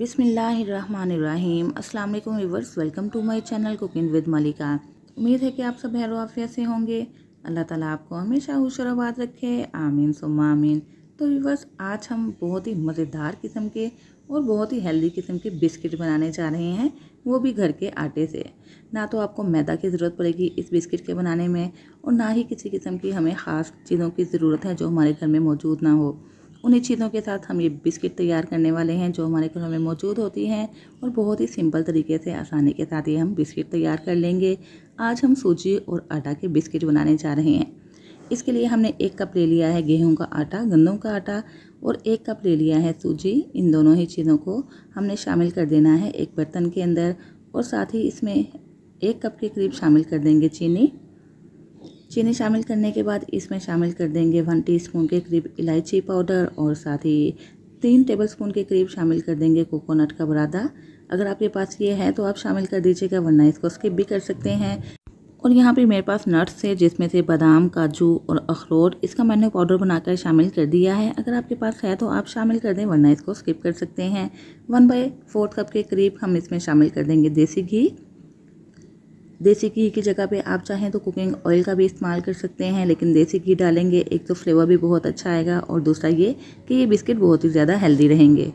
बिसमीम् अस्सलाम welcome to my channel cooking with Malika उम्मीद है कि आप सब हैरोफिया से होंगे अल्लाह ताला आपको हमेशा हुशराबाद रखे आमीन सुम्मा आमीन तो वीवर्स आज हम बहुत ही मज़ेदार किस्म के और बहुत ही हेल्दी किस्म के बिस्किट बनाने जा रहे हैं वो भी घर के आटे से ना तो आपको मैदा की ज़रूरत पड़ेगी इस बिस्किट के बनाने में और ना ही किसी किस्म की हमें ख़ास चीज़ों की ज़रूरत है जो हमारे घर में मौजूद ना हो उन्हीं चीज़ों के साथ हम ये बिस्किट तैयार करने वाले हैं जो हमारे घरों में मौजूद होती हैं और बहुत ही सिंपल तरीके से आसानी के साथ ये हम बिस्किट तैयार कर लेंगे आज हम सूजी और आटा के बिस्किट बनाने जा रहे हैं इसके लिए हमने एक कप ले लिया है गेहूं का आटा गंदम का आटा और एक कप ले लिया है सूजी इन दोनों ही चीज़ों को हमने शामिल कर देना है एक बर्तन के अंदर और साथ ही इसमें एक कप के करीब शामिल कर देंगे चीनी चीनी शामिल करने के बाद इसमें शामिल कर देंगे वन टीस्पून के करीब इलायची पाउडर और साथ ही तीन टेबलस्पून के करीब शामिल कर देंगे कोकोनट का बरादा अगर आपके पास ये है तो आप शामिल कर दीजिएगा वरना इसको स्किप भी कर सकते हैं और यहाँ पे मेरे पास नट्स है जिसमें से बादाम काजू और अखरोट इसका मैंने पाउडर बनाकर शामिल कर दिया है अगर आपके पास है तो आप शामिल कर दें वरना इसको स्किप कर सकते हैं वन बाई फोर्थ कप के करीब हम इसमें शामिल कर देंगे देसी घी देसी घी की जगह पे आप चाहें तो कुकिंग ऑयल का भी इस्तेमाल कर सकते हैं लेकिन देसी घी डालेंगे एक तो फ्लेवर भी बहुत अच्छा आएगा और दूसरा ये कि ये बिस्किट बहुत ही ज़्यादा हेल्दी रहेंगे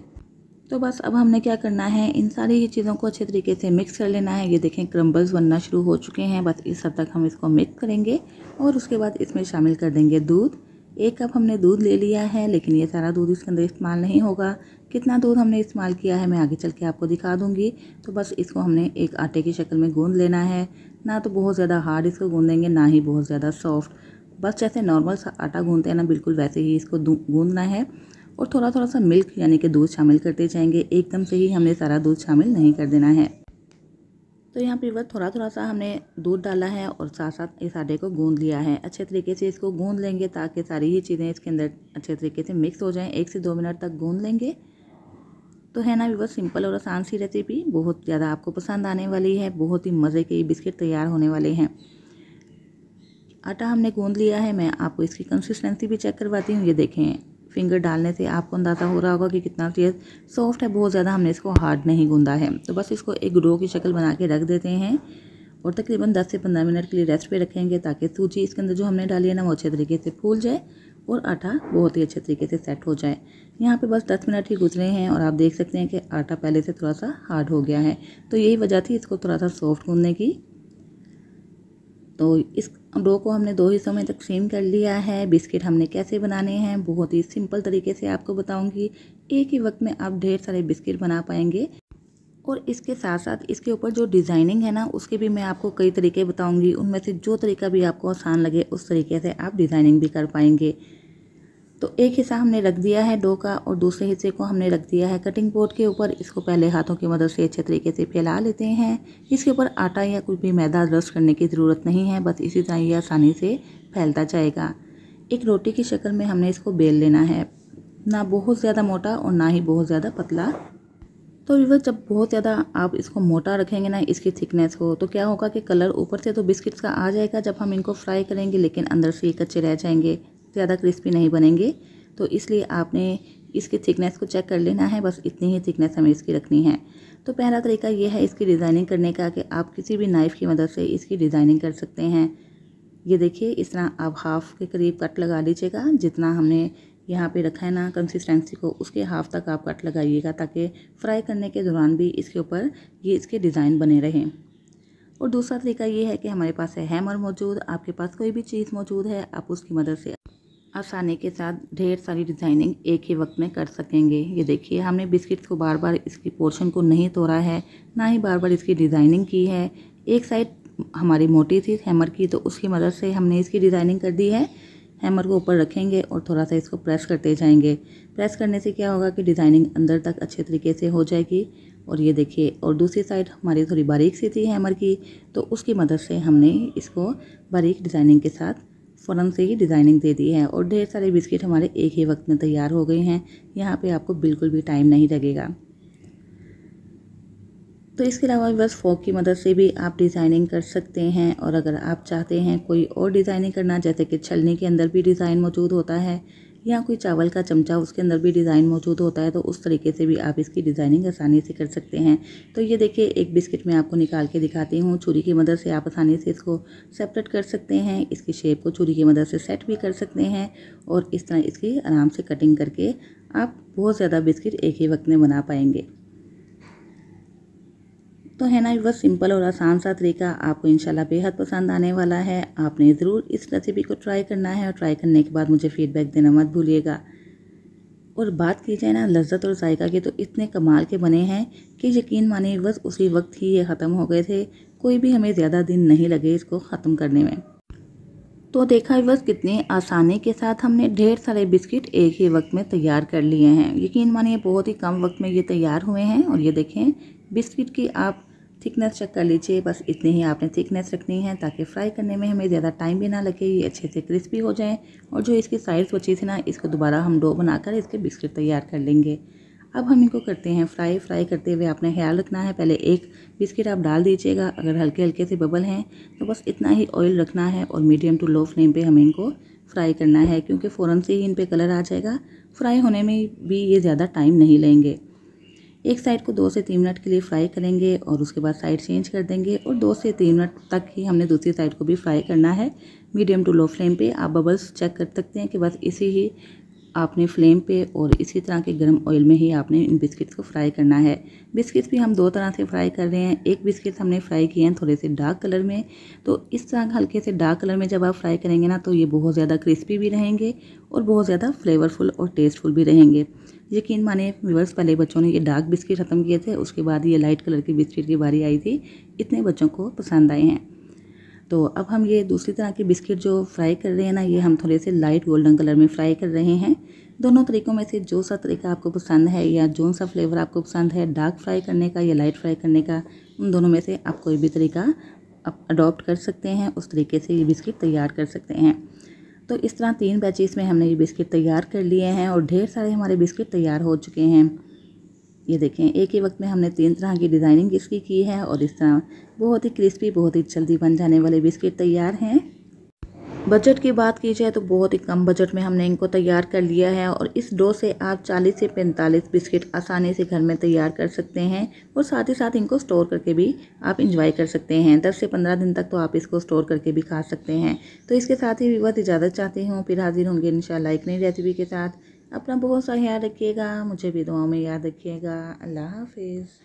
तो बस अब हमने क्या करना है इन सारी ही चीज़ों को अच्छे तरीके से मिक्स कर लेना है ये देखें क्रम्बल्स बनना शुरू हो चुके हैं बस इस हद तक हम इसको मिक्स करेंगे और उसके बाद इसमें शामिल कर देंगे दूध एक कप हमने दूध ले लिया है लेकिन ये सारा दूध इसके अंदर इस्तेमाल नहीं होगा कितना दूध हमने इस्तेमाल किया है मैं आगे चल के आपको दिखा दूंगी तो बस इसको हमने एक आटे की शक्ल में गूँध लेना है ना तो बहुत ज़्यादा हार्ड इसको गूँधेंगे ना ही बहुत ज़्यादा सॉफ्ट बस जैसे नॉर्मल सा आटा गूँधते हैं ना बिल्कुल वैसे ही इसको गूँधना है और थोड़ा थोड़ा सा मिल्क यानी कि दूध शामिल करते जाएंगे एकदम से ही हमने सारा दूध शामिल नहीं कर देना है तो यहाँ पर बस थोड़ा थोड़ा सा हमने दूध डाला है और साथ साथ इस आटे को गूंद लिया है अच्छे तरीके से इसको गूंद लेंगे ताकि सारी ही चीज़ें इसके अंदर अच्छे तरीके से मिक्स हो जाएं एक से दो मिनट तक गूंद लेंगे तो है ना भी बहुत सिंपल और आसान सी रेसिपी बहुत ज़्यादा आपको पसंद आने वाली है बहुत ही मज़े के बिस्किट तैयार होने वाले हैं आटा हमने गूँध लिया है मैं आपको इसकी कंसिस्टेंसी भी चेक करवाती हूँ ये देखें फिंगर डालने से आपको अंदाज़ा हो रहा होगा कि कितना फ्रेयर सॉफ्ट है बहुत ज़्यादा हमने इसको हार्ड नहीं गूंदा है तो बस इसको एक डो की शक्ल बना के रख देते हैं और तकरीबन 10 से 15 मिनट के लिए रेस्ट पे रखेंगे ताकि सूजी इसके अंदर जो हमने डाली है ना वो अच्छे तरीके से फूल जाए और आटा बहुत ही अच्छे तरीके से सेट हो जाए यहाँ पे बस 10 मिनट ही गुजरे हैं और आप देख सकते हैं कि आटा पहले से थोड़ा सा हार्ड हो गया है तो यही वजह थी इसको थोड़ा सा सॉफ्ट गूंदने की तो इस डो को हमने दो हिस्सों में तकसीम कर लिया है बिस्किट हमने कैसे बनाने हैं बहुत ही सिंपल तरीके से आपको बताऊंगी एक ही वक्त में आप ढेर सारे बिस्किट बना पाएंगे और इसके साथ साथ इसके ऊपर जो डिज़ाइनिंग है ना उसके भी मैं आपको कई तरीके बताऊंगी उनमें से जो तरीका भी आपको आसान लगे उस तरीके से आप डिज़ाइनिंग भी कर पाएंगे तो एक हिस्सा हमने रख दिया है डो का और दूसरे हिस्से को हमने रख दिया है कटिंग बोर्ड के ऊपर इसको पहले हाथों की मदद से अच्छे तरीके से फैला लेते हैं इसके ऊपर आटा या कुछ भी मैदा रस्ट करने की ज़रूरत नहीं है बस इसी तरह ये आसानी से फैलता जाएगा एक रोटी की शक्ल में हमने इसको बेल लेना है ना बहुत ज़्यादा मोटा और ना ही बहुत ज़्यादा पतला तो विवर जब बहुत ज़्यादा आप इसको मोटा रखेंगे ना इसकी थिकनेस को तो क्या होगा कि कलर ऊपर से तो बिस्किट्स का आ जाएगा जब हम इनको फ्राई करेंगे लेकिन अंदर से ये कच्चे रह जाएंगे ज़्यादा क्रिस्पी नहीं बनेंगे तो इसलिए आपने इसकी थिकनेस को चेक कर लेना है बस इतनी ही थिकनेस हमें इसकी रखनी है तो पहला तरीका ये है इसकी डिज़ाइनिंग करने का कि आप किसी भी नाइफ़ की मदद से इसकी डिज़ाइनिंग कर सकते हैं ये देखिए इस तरह आप हाफ़ के करीब कट लगा लीजिएगा जितना हमने यहाँ पे रखा है ना कंसिस्टेंसी को उसके हाफ तक आप कट लगाइएगा ताकि फ्राई करने के दौरान भी इसके ऊपर ये इसके डिज़ाइन बने रहें और दूसरा तरीका ये है कि हमारे पास है हैमर मौजूद आपके पास कोई भी चीज़ मौजूद है आप उसकी मदद से फसाने के साथ ढेर सारी डिज़ाइनिंग एक ही वक्त में कर सकेंगे ये देखिए हमने बिस्किट्स को बार बार इसकी पोर्शन को नहीं तोड़ा है ना ही बार बार इसकी डिज़ाइनिंग की है एक साइड हमारी मोटी थी हैमर की तो उसकी मदद से हमने इसकी डिज़ाइनिंग कर दी है हैमर को ऊपर रखेंगे और थोड़ा सा इसको प्रेस करते जाएंगे प्रेस करने से क्या होगा कि डिज़ाइनिंग अंदर तक अच्छे तरीके से हो जाएगी और ये देखिए और दूसरी साइड हमारी थोड़ी बारीक सी थी हैमर की तो उसकी मदद से हमने इसको बारीक डिज़ाइनिंग के साथ फ़ौरन से ही डिज़ाइनिंग दे दी है और ढेर सारे बिस्किट हमारे एक ही वक्त में तैयार हो गए हैं यहाँ पे आपको बिल्कुल भी टाइम नहीं लगेगा तो इसके अलावा बस फोक की मदद से भी आप डिज़ाइनिंग कर सकते हैं और अगर आप चाहते हैं कोई और डिज़ाइनिंग करना जैसे कि छलनी के अंदर भी डिज़ाइन मौजूद होता है या कोई चावल का चमचा उसके अंदर भी डिज़ाइन मौजूद होता है तो उस तरीके से भी आप इसकी डिज़ाइनिंग आसानी से कर सकते हैं तो ये देखिए एक बिस्किट मैं आपको निकाल के दिखाती हूँ छुरी की मदद से आप आसानी से इसको सेपरेट कर सकते हैं इसकी शेप को छुरी की मदद से सेट भी कर सकते हैं और इस तरह इसकी आराम से कटिंग करके आप बहुत ज़्यादा बिस्किट एक ही वक्त में बना पाएंगे तो है ना यूवर सिंपल और आसान सा तरीका आपको इनशाला बेहद पसंद आने वाला है आपने ज़रूर इस रेसिपी को ट्राई करना है और ट्राई करने के बाद मुझे फ़ीडबैक देना मत भूलिएगा और बात की जाए ना लज्जत और जायका के तो इतने कमाल के बने हैं कि यकीन मानिए बस उसी वक्त ही ये ख़त्म हो गए थे कोई भी हमें ज़्यादा दिन नहीं लगे इसको ख़त्म करने में तो देखा बस कितने आसानी के साथ हमने ढेर सारे बिस्किट एक ही वक्त में तैयार कर लिए हैं यकीन मानिए बहुत ही कम वक्त में ये तैयार हुए हैं और ये देखें बिस्किट की आप थिकनेस चेक कर लीजिए बस इतनी ही आपने थिकनेस रखनी है ताकि फ्राई करने में हमें ज़्यादा टाइम भी ना लगे ये अच्छे से क्रिस्पी हो जाएँ और जो इसकी साइज बची थी ना इसको दोबारा हम डो बनाकर इसके बिस्किट तैयार कर लेंगे अब हम इनको करते हैं फ्राई फ्राई करते हुए आपने ख्याल रखना है पहले एक बिस्किट आप डाल दीजिएगा अगर हल्के हल्के से बबल हैं तो बस इतना ही ऑयल रखना है और मीडियम टू लो फ्लेम पे हमें इनको फ्राई करना है क्योंकि फ़ौरन से ही इन पर कलर आ जाएगा फ्राई होने में भी ये ज़्यादा टाइम नहीं लेंगे एक साइड को दो से तीन मिनट के लिए फ्राई करेंगे और उसके बाद साइड चेंज कर देंगे और दो से तीन मिनट तक ही हमने दूसरी साइड को भी फ्राई करना है मीडियम टू लो फ्लेम पे आप बबल्स चेक कर सकते हैं कि बस इसी ही आपने फ्लेम पे और इसी तरह के गर्म ऑयल में ही आपने इन बिस्किट्स को फ्राई करना है बिस्किट्स भी हम दो तरह से फ्राई कर रहे हैं एक बिस्किट हमने फ्राई किए हैं थोड़े से डार्क कलर में तो इस तरह हल्के से डार्क कलर में जब आप फ्राई करेंगे ना तो ये बहुत ज़्यादा क्रिस्पी भी रहेंगे और बहुत ज़्यादा फ्लेवरफुल और टेस्टफुल भी रहेंगे यकीन माने व्यूवर्स पहले बच्चों ने ये डार्क बिस्किट ख़त्म किए थे उसके बाद ये लाइट कलर के बिस्किट की बारी आई थी इतने बच्चों को पसंद आए हैं तो अब हम ये दूसरी तरह के बिस्किट जो फ्राई कर रहे हैं ना ये हम थोड़े से लाइट गोल्डन कलर में फ्राई कर रहे हैं दोनों तरीक़ों में से जो सा तरीका आपको पसंद है या जो सा फ्लेवर आपको पसंद है डार्क फ्राई करने का या लाइट फ्राई करने का उन दोनों में से आप कोई भी तरीका अडॉप्ट कर सकते हैं उस तरीके से ये बिस्किट तैयार कर सकते हैं तो इस तरह तीन बैचेस में हमने ये बिस्किट तैयार कर लिए हैं और ढेर सारे हमारे बिस्किट तैयार हो चुके हैं ये देखें एक ही वक्त में हमने तीन तरह की डिज़ाइनिंग इसकी की है और इस तरह बहुत ही क्रिस्पी बहुत ही जल्दी बन जाने वाले बिस्किट तैयार हैं बजट की बात की जाए तो बहुत ही कम बजट में हमने इनको तैयार कर लिया है और इस डो से आप 40 से 45 बिस्किट आसानी से घर में तैयार कर सकते हैं और साथ ही साथ इनको स्टोर करके भी आप इंजॉय कर सकते हैं 10 से 15 दिन तक तो आप इसको स्टोर करके भी खा सकते हैं तो इसके साथ ही भी बहुत इजाज़त चाहती हूँ फिर हाजिर होंगे इन एक नई रेसिपी के साथ अपना बहुत सा ख्याल रखिएगा मुझे भी दुआ में याद रखिएगा अल्लाह हाफिज़